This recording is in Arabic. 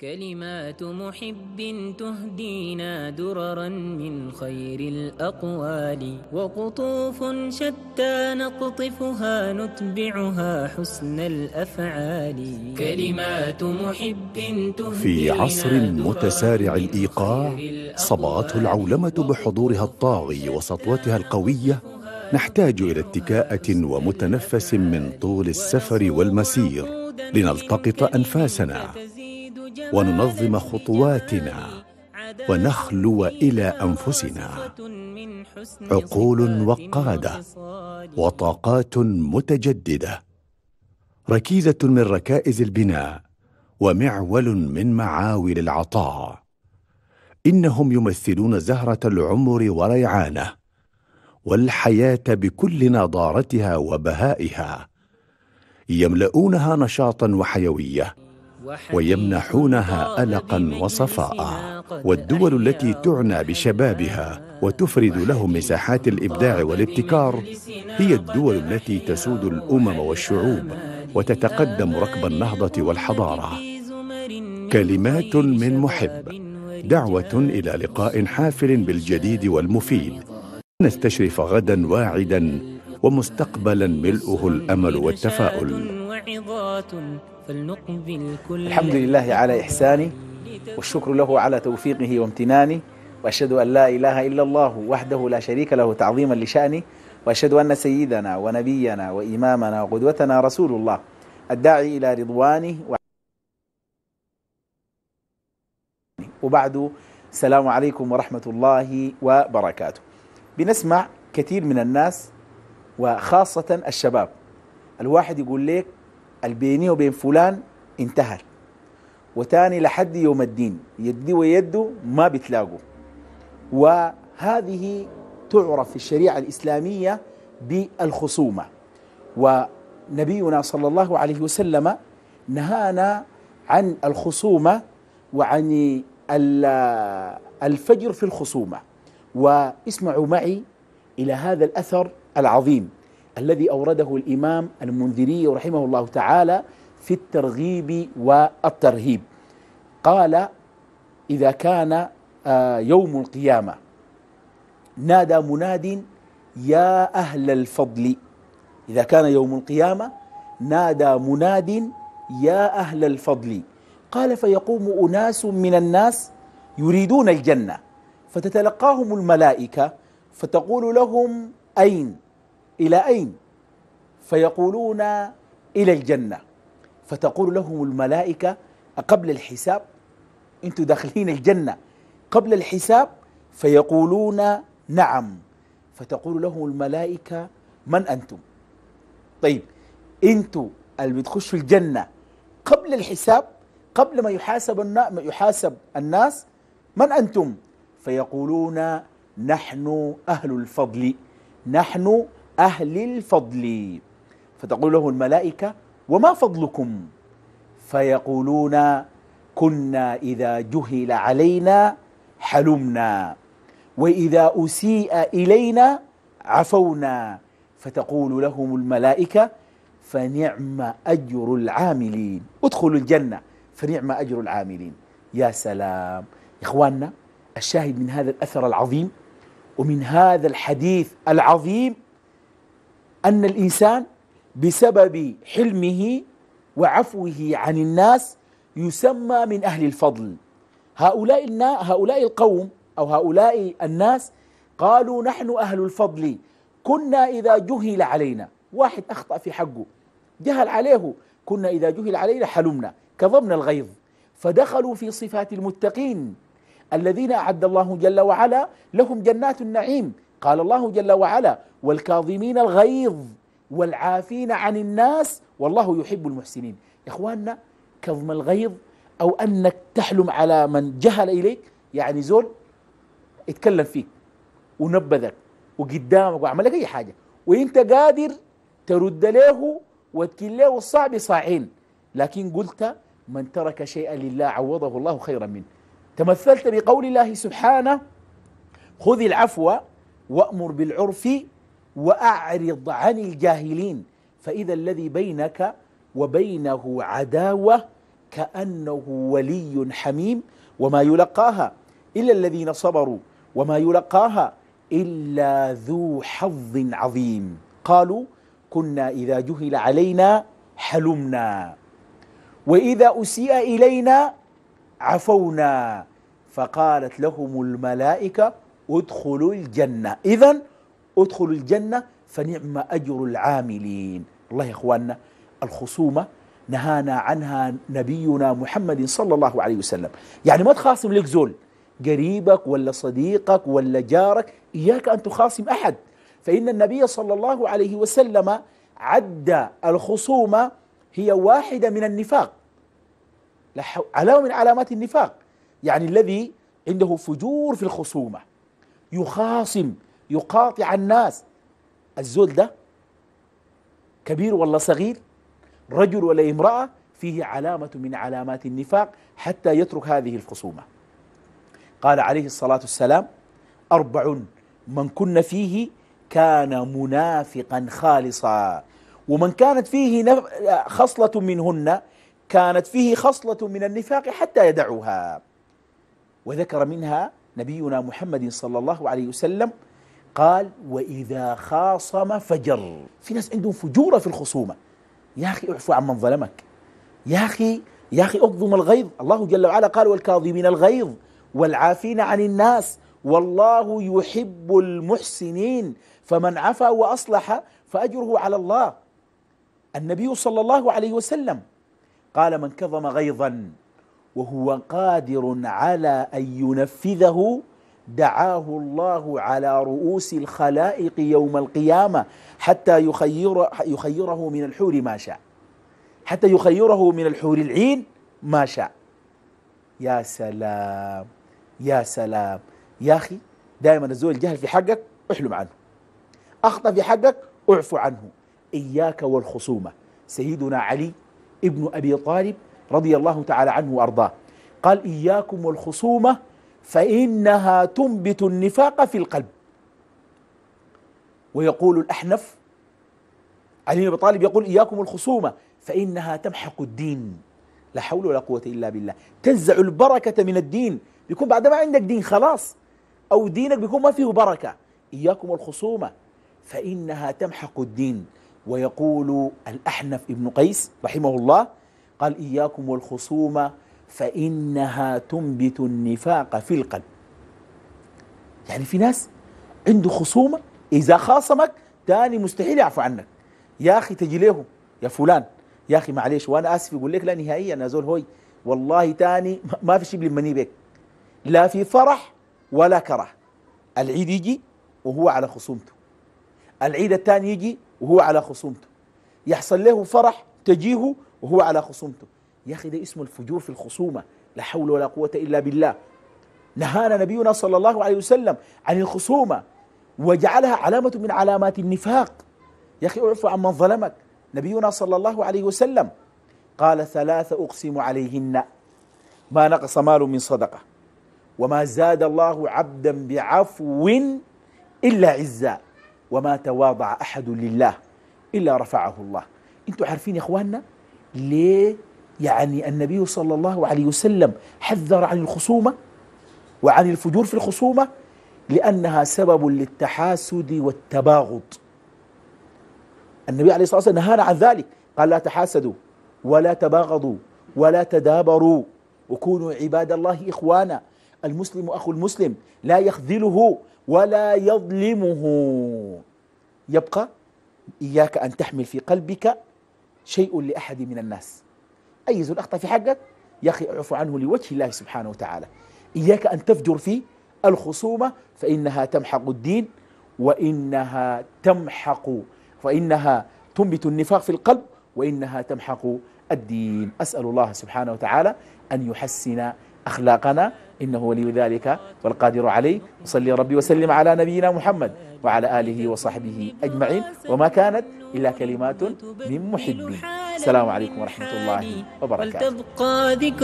كلمات محب تهدينا دررا من خير الأقوال وقطوف شتى نقطفها نتبعها حسن الأفعال كلمات محب تهدينا في عصر متسارع الإيقاع صبغته العولمة بحضورها الطاغي وسطوتها القوية نحتاج إلى اتكاءة ومتنفس من طول السفر والمسير لنلتقط أنفاسنا وننظم خطواتنا ونخلو الى انفسنا عقول وقاده وطاقات متجدده ركيزه من ركائز البناء ومعول من معاول العطاء انهم يمثلون زهره العمر وريعانه والحياه بكل نضارتها وبهائها يملؤونها نشاطا وحيويه ويمنحونها ألقا وصفاء والدول التي تعنى بشبابها وتفرد لهم مساحات الإبداع والابتكار هي الدول التي تسود الأمم والشعوب وتتقدم ركب النهضة والحضارة كلمات من محب دعوة إلى لقاء حافل بالجديد والمفيد نستشرف غدا واعدا ومستقبلا ملؤه الأمل والتفاؤل واعظات فلنقبل كل الحمد لله على إحساني والشكر له على توفيقه وامتناني وأشهد أن لا إله إلا الله وحده لا شريك له تعظيما لشأني وأشهد أن سيدنا ونبينا وإمامنا وقدوتنا رسول الله الداعي إلى رضوانه و... وبعد السلام عليكم ورحمة الله وبركاته بنسمع كثير من الناس وخاصة الشباب الواحد يقول لك البيني وبين فلان انتهى وتاني لحد يوم الدين يدي ويده ما بتلاقوا وهذه تعرف في الشريعة الإسلامية بالخصومة ونبينا صلى الله عليه وسلم نهانا عن الخصومة وعن الفجر في الخصومة واسمعوا معي إلى هذا الأثر العظيم الذي أورده الإمام المنذري رحمه الله تعالى في الترغيب والترهيب قال إذا كان آه، يوم القيامة نادى مناد يا أهل الفضل إذا كان يوم القيامة نادى مناد يا أهل الفضل قال فيقوم أناس من الناس يريدون الجنة فتتلقاهم الملائكة فتقول لهم أين إلى أين فيقولون إلى الجنة فتقول لهم الملائكة قبل الحساب أنتم داخلين الجنة قبل الحساب فيقولون نعم فتقول لهم الملائكة من أنتم طيب أنتم اللي بتخشوا الجنة قبل الحساب قبل ما يحاسب يحاسب الناس من أنتم فيقولون نحن أهل الفضل نحن أهل الفضل فتقول له الملائكة وما فضلكم فيقولون كنا إذا جهل علينا حلمنا وإذا أسيء إلينا عفونا فتقول لهم الملائكة فنعم أجر العاملين ادخلوا الجنة فنعم أجر العاملين يا سلام إخواننا الشاهد من هذا الأثر العظيم ومن هذا الحديث العظيم أن الإنسان بسبب حلمه وعفوه عن الناس يسمى من أهل الفضل هؤلاء, النا هؤلاء القوم أو هؤلاء الناس قالوا نحن أهل الفضل كنا إذا جهل علينا واحد أخطأ في حقه جهل عليه كنا إذا جهل علينا حلمنا كظمنا الغيظ فدخلوا في صفات المتقين الذين أعد الله جل وعلا لهم جنات النعيم قال الله جل وعلا والكاظمين الغيظ والعافين عن الناس والله يحب المحسنين إخواننا كظم الغيظ أو أنك تحلم على من جهل إليك يعني زول اتكلم فيك ونبذك وقدامك وعمل لك أي حاجة وانت قادر ترد له وتكل له الصعب صاعين لكن قلت من ترك شيئا لله عوضه الله خيرا منه تمثلت بقول الله سبحانه خذ العفو وأمر بالعرف وأعرض عن الجاهلين فإذا الذي بينك وبينه عداوة كأنه ولي حميم وما يلقاها إلا الذين صبروا وما يلقاها إلا ذو حظ عظيم قالوا كنا إذا جهل علينا حلمنا وإذا أسيء إلينا عفونا فقالت لهم الملائكة ادخلوا الجنة إذا ادخلوا الجنة فنعم أجر العاملين الله يا إخواننا الخصومة نهانا عنها نبينا محمد صلى الله عليه وسلم يعني ما تخاصم لك زول قريبك ولا صديقك ولا جارك إياك أن تخاصم أحد فإن النبي صلى الله عليه وسلم عد الخصومة هي واحدة من النفاق علامة من علامات النفاق يعني الذي عنده فجور في الخصومة يخاصم يقاطع الناس الزول ده كبير ولا صغير رجل ولا امرأة فيه علامة من علامات النفاق حتى يترك هذه الخصومة قال عليه الصلاة والسلام أربع من كن فيه كان منافقا خالصا ومن كانت فيه خصلة منهن كانت فيه خصلة من النفاق حتى يدعوها وذكر منها نبينا محمد صلى الله عليه وسلم قال وإذا خاصم فجر في ناس عندهم فجورة في الخصومة يا أخي اعفو عن من ظلمك يا أخي يا أخي اكظم الغيظ الله جل وعلا قال والكاظمين الغيظ والعافين عن الناس والله يحب المحسنين فمن عفا وأصلح فأجره على الله النبي صلى الله عليه وسلم قال من كظم غيظا وهو قادر على أن ينفذه دعاه الله على رؤوس الخلائق يوم القيامة حتى يخير يخيره من الحور ما شاء حتى يخيره من الحور العين ما شاء يا سلام يا سلام يا أخي دائما الزول الجهل في حقك احلم عنه أخطأ في حقك اعفو عنه إياك والخصومة سيدنا علي ابن أبي طالب رضي الله تعالى عنه وأرضاه قال إياكم والخصومة فإنها تنبت النفاق في القلب ويقول الأحنف علي بن طالب يقول إياكم الخصومة فإنها تمحق الدين لا حول ولا قوة إلا بالله تنزع البركة من الدين بيكون بعد ما عندك دين خلاص أو دينك بيكون ما فيه بركة إياكم الخصومة فإنها تمحق الدين ويقول الأحنف ابن قيس رحمه الله قال إياكم والخصومة فإنها تنبت النفاق في القلب يعني في ناس عنده خصومة إذا خاصمك تاني مستحيل يعفو عنك يا أخي تجي له يا فلان يا أخي معلش وأنا آسف يقول لك لا نهائيا أنا زول هوي والله تاني ما في شيء بلمني بك لا في فرح ولا كره العيد يجي وهو على خصومته العيد الثاني يجي وهو على خصومته يحصل له فرح تجيه وهو على خصومته يا أخي ده اسمه الفجور في الخصومة لا حول ولا قوة إلا بالله نهانا نبينا صلى الله عليه وسلم عن الخصومة وجعلها علامة من علامات النفاق يا أخي اعفو من ظلمك نبينا صلى الله عليه وسلم قال ثلاثة أقسم عليهن ما نقص مال من صدقة وما زاد الله عبدا بعفو إلا عزا وما تواضع أحد لله إلا رفعه الله أنتم عارفين يا إخواننا ليه يعني النبي صلى الله عليه وسلم حذر عن الخصومة وعن الفجور في الخصومة لأنها سبب للتحاسد والتباغض النبي عليه الصلاة والسلام نهانا عن ذلك قال لا تحاسدوا ولا تباغضوا ولا تدابروا وكونوا عباد الله إخوانا المسلم أخو المسلم لا يخذله ولا يظلمه يبقى إياك أن تحمل في قلبك شيء لأحد من الناس أي زول أخطأ في حقك يا أخي اعف عنه لوجه الله سبحانه وتعالى إياك أن تفجر في الخصومة فإنها تمحق الدين وإنها تمحق فإنها تنبت النفاق في القلب وإنها تمحق الدين أسأل الله سبحانه وتعالى أن يحسن أخلاقنا إنه ولي ذلك والقادر عليه وصلي ربي وسلم على نبينا محمد وعلى آله وصحبه أجمعين وما كانت إلا كلمات من محب السلام عليكم ورحمة الله وبركاته